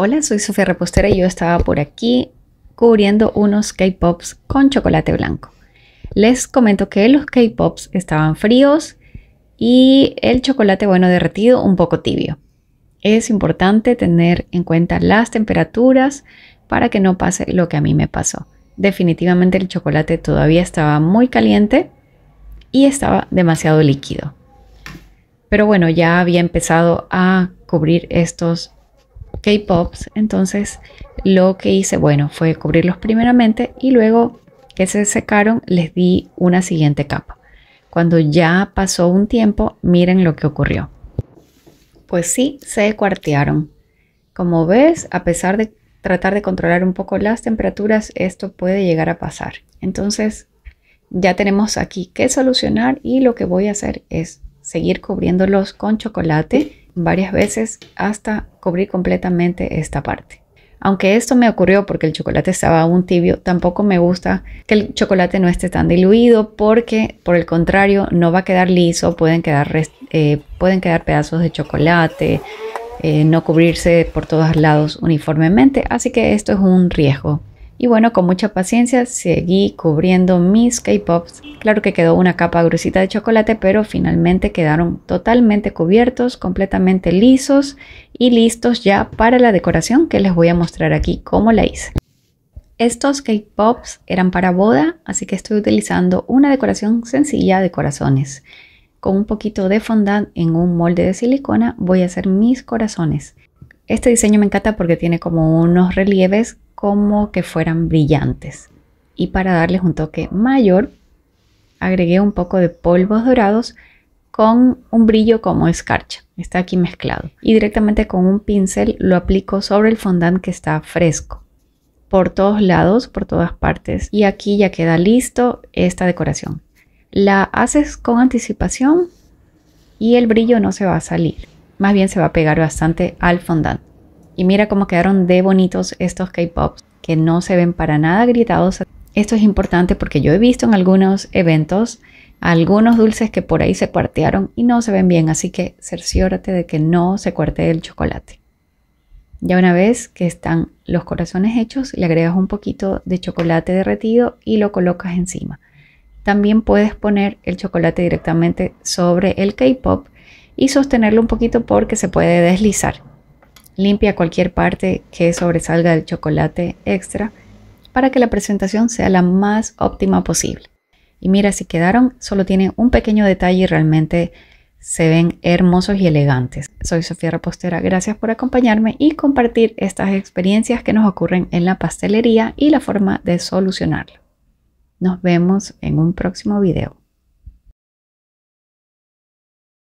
Hola, soy Sofía Repostera y yo estaba por aquí cubriendo unos K-Pops con chocolate blanco. Les comento que los K-Pops estaban fríos y el chocolate bueno derretido un poco tibio. Es importante tener en cuenta las temperaturas para que no pase lo que a mí me pasó. Definitivamente el chocolate todavía estaba muy caliente y estaba demasiado líquido. Pero bueno, ya había empezado a cubrir estos pops Entonces lo que hice, bueno, fue cubrirlos primeramente y luego que se secaron les di una siguiente capa. Cuando ya pasó un tiempo, miren lo que ocurrió. Pues sí, se cuartearon. Como ves, a pesar de tratar de controlar un poco las temperaturas, esto puede llegar a pasar. Entonces, ya tenemos aquí que solucionar y lo que voy a hacer es seguir cubriéndolos con chocolate varias veces hasta cubrir completamente esta parte. Aunque esto me ocurrió porque el chocolate estaba aún tibio, tampoco me gusta que el chocolate no esté tan diluido porque por el contrario no va a quedar liso, pueden quedar, eh, pueden quedar pedazos de chocolate, eh, no cubrirse por todos lados uniformemente, así que esto es un riesgo y bueno, con mucha paciencia seguí cubriendo mis K-Pops. Claro que quedó una capa gruesita de chocolate, pero finalmente quedaron totalmente cubiertos, completamente lisos y listos ya para la decoración que les voy a mostrar aquí cómo la hice. Estos K-Pops eran para boda, así que estoy utilizando una decoración sencilla de corazones. Con un poquito de fondant en un molde de silicona voy a hacer mis corazones. Este diseño me encanta porque tiene como unos relieves como que fueran brillantes. Y para darles un toque mayor, agregué un poco de polvos dorados con un brillo como escarcha. Está aquí mezclado. Y directamente con un pincel lo aplico sobre el fondant que está fresco. Por todos lados, por todas partes. Y aquí ya queda listo esta decoración. La haces con anticipación y el brillo no se va a salir. Más bien se va a pegar bastante al fondant. Y mira cómo quedaron de bonitos estos K-Pops que no se ven para nada gritados. Esto es importante porque yo he visto en algunos eventos algunos dulces que por ahí se cuartearon y no se ven bien, así que cerciórate de que no se cuartee el chocolate. Ya una vez que están los corazones hechos, le agregas un poquito de chocolate derretido y lo colocas encima. También puedes poner el chocolate directamente sobre el K-pop y sostenerlo un poquito porque se puede deslizar. Limpia cualquier parte que sobresalga del chocolate extra para que la presentación sea la más óptima posible. Y mira, si quedaron, solo tienen un pequeño detalle y realmente se ven hermosos y elegantes. Soy Sofía Repostera, gracias por acompañarme y compartir estas experiencias que nos ocurren en la pastelería y la forma de solucionarlo. Nos vemos en un próximo video.